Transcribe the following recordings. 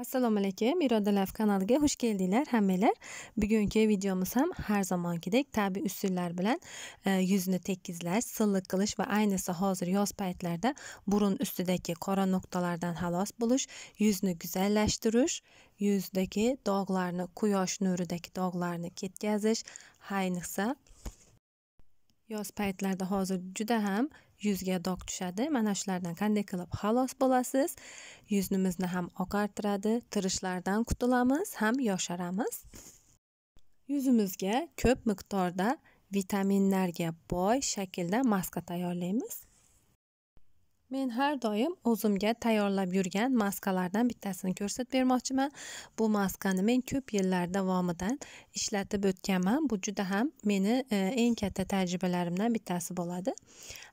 assalomu alaykum iroda lav kanaliga xush keldinglar hammanglar bugungi videomiz ham har zamonkidek tabiiy usullar bilan e, yuzni tekizlash silliq qilish va ayniqsa hozir yoz paytlarida burun ustidagi qora nuqtalardan xalos bo'lish yuzni go'zallashtirish yuzdagi dog'larni quyosh nuridagi dog'larni ketkazish ayniqsa yoz paytlarida hozir juda ham yuzga dog' tushadi mana shulardan qanday qilib xalos bo'lasiz yuzimizni ham oqartiradi tirishlardan qutulamiz ham yosharamiz yuzimizga ko'p miqdorda vitaminlarga boy shaklda maska tayyorlaymiz Men har doim o'zimga tayyorlab yurgan maskalardan bittasini ko'rsatib bermoqchiman. Bu maskani men ko'p yillar davomida ishlatib o'tganman. Bu juda ham meni e, eng katta tajribalarimdan bittasi bo'ladi.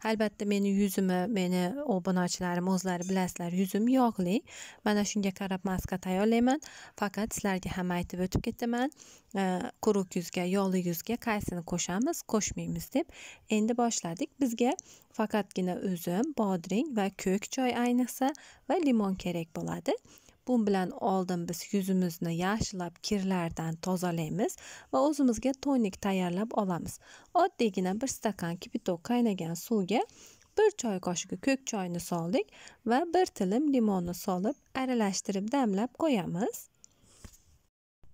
albatta meni yuzimi meni obunachilarim o'zlari bilasizlar yuzim yog'li mana shunga qarab maska tayyorlayman faqat sizlarga ham aytib o'tib ketaman e, quruq yuzga yog'li yuzga qaysini qo'shamiz qo'shmaymiz deb endi boshladik bizga faqatgina uzum bodring va ko'k choy ayniqsa va limon kerak bo'ladi bu bilan oldin biz yuzimizni yaxshilab kirlardan tozalaymiz va o'zimizga tonik tayyorlab olamiz oddiygina bir stakan kipitok qaynagan suvga bir choy qoshigi ko'k choyni soldik va bir tilim limonni solib aralashtirib damlab qo'yamiz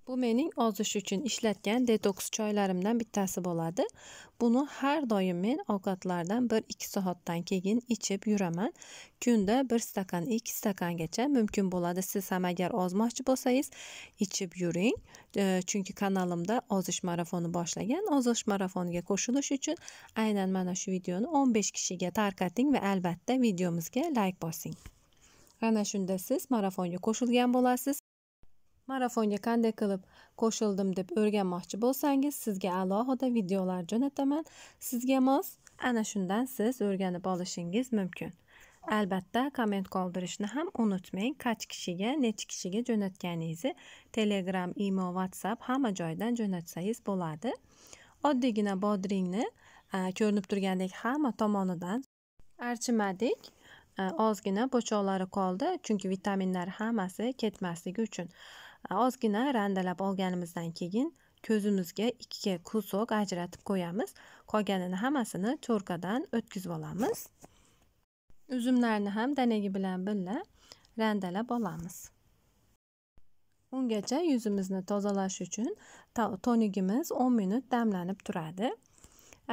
Bu mening ozish uchun ishlatgan detoks choylarimdan bittasi bo'ladi. Buni har doim men ovqatlardan 1-2 soatdan keyin ichib yuraman. Kunda 1 stakan, 2 stakangacha mumkin bo'ladi. Siz ham agar ozmoqchi bo'lsangiz, ichib yuring. Chunki kanalimda ozish marafoni boshlagan. Ozish marafoniga qo'shilish uchun aynan mana shu videoni 15 kishiga tarqating va albatta videomizga like bosing. Ana shunda siz marafonga qo'shilgan bo'lasiz. marafonga qanday qilib qo'shildim deb o'rganmoqchi bo'lsangiz sizga alohida videolar jo'nataman sizga mos ana shundan siz o'rganib olishingiz mumkin albatta komment qoldirishni ham unutmang qach kishiga necha kishiga jo'natganingizni telegram imo whatsapp hamma joydan jo'natsangiz bo'ladi oddiygina bodringni ko'rinib turgandek hamma tomonidan archimadik ozgina po'choqlari qoldi chunki vitaminlar hammasi ketmasligi uchun ozgina randalab olganimizdan keyin ko'zimizga ikki kusok ajratib qo'yamiz qolganini hammasini cho'rkadan o'tkazib olamiz uzumlarni ham danagi bilan birga randalab olamiz ungacha yuzimizni tozalash uchun tonigimiz 10 minut damlanib turadi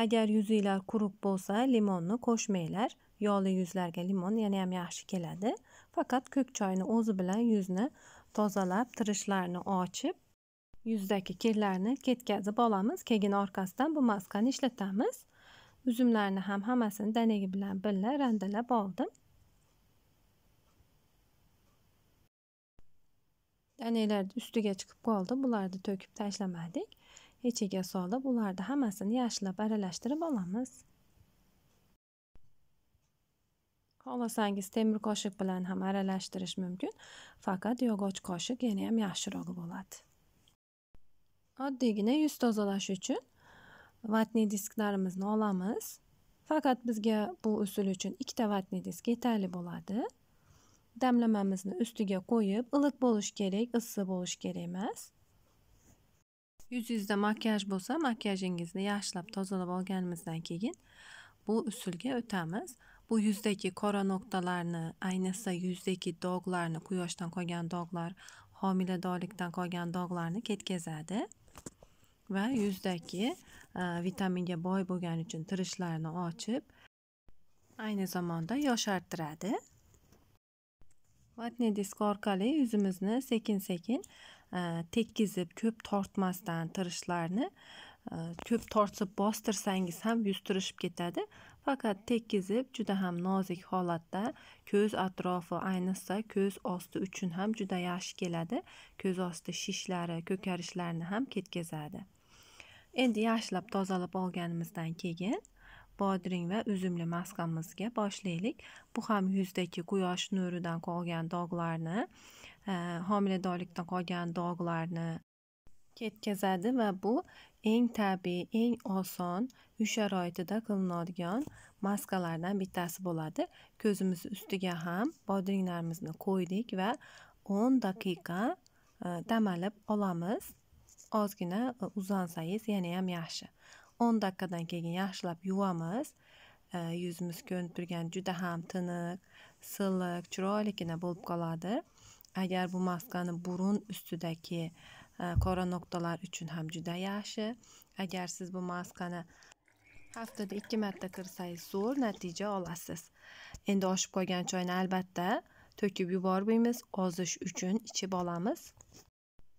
agar yuzinglar quruq bo'lsa limonni qo'shmanglar yog'li yuzlarga limon yana ham yaxshi keladi faqat ko'k choyni o'zi bilan yuzni tozalab tirishlarni açıp yüzdeki kirlerini ketkazib olamiz keyin orqasidan bu maskani ishlatamiz uzumlarni ham hammasini danagi bilan birga randalab oldim danelar ustiga chiqib töküp bularni to'kib tashlamadik solda, solib ularni hammasini yaşla aralashtirib olamiz Xohlasangiz temir qoshiq bilan ham aralashtirish mumkin, faqat yog'och qoshiq yana ham yaxshiroq bo'ladi. Oddiygina yuz tozalash uchun vatniy disklarimizni olamiz. Faqat bizga bu usul uchun ikkita vatniy disk yetarli bo'ladi. Damlamamizni ustiga qo'yib, iliq bo'lishi kerak, issiq bo'lishi kerak emas. Yuzingizda makiyaj bo'lsa, makiyajingizni yaxshilab tozalab olganimizdan keyin bu usulga o'tamiz. bu yuzdagi qora nuqtalarni ayniqsa yuzdagi dog'larni quyoshdan qolgan dog'lar homiladorlikdan qolgan dog'larni ketkazadi va yuzdagi e, vitaminga boy bo'lgani uchun tirishlarni ochib ayni zamonda yoshartiradi vatniy disk orqali yuzimizni sekin sekin tekizib ko'p tortmasdan tirishlarni Э, ko'p tortib bostirsangiz ham yuz tirishib ketadi faqat tekkizib juda ham nozik holatda ko'z atrofi ayniqsa ko'z osti uchun ham juda yaxshi keladi ko'z osti shishlari ko'karishlarni ham ketkazadi endi yaxshilab tozalab olganimizdan keyin bodring va uzumli maskamizga boshlaylik bu ham yuzdagi quyosh nuridan qolgan dog'larni e, homiladorlikdan qolgan dog'larni ketkazadi va bu eng tabiiy eng oson uy sharoitida qilinadigan maskalardan bittasi bo'ladi ko'zimiz ustiga ham bodringlarimizni qo'ydik va 10 daqiqa e, damalib olamiz ozgina e, uzansangiz yana ham yaxshi 10 daqiqadan keyin yaxshilab yuvamiz e, yuzimiz ko'rinib turgan juda ham tiniq silliq chiroyligina bo'lib qoladi agar bu maskani burun ustidagi qora nuqtalar uchun ham juda yaxshi agar siz bu maskani haftada ikki marta kirsangiz zo'r natija olasiz endi oshib qolgan choyni albatta to'kib yubormaymiz ozish uchun ichib olamiz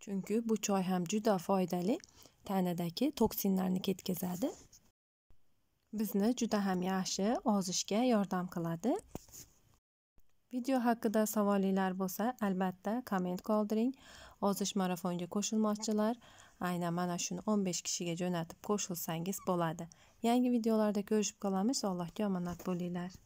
chunki bu choy ham juda foydali tanadagi toksinlarni ketkazadi bizni juda ham yaxshi ozishga yordam qiladi video haqida savolinglar bo'lsa albatta komment qoldiring ozish marafonga qo'shilmoqchilar aynan mana shuni 15 kishiga jo'natib qo'shilsangiz bo'ladi yangi videolarda ko'rishib qolamiz allohga omonat bo'linglar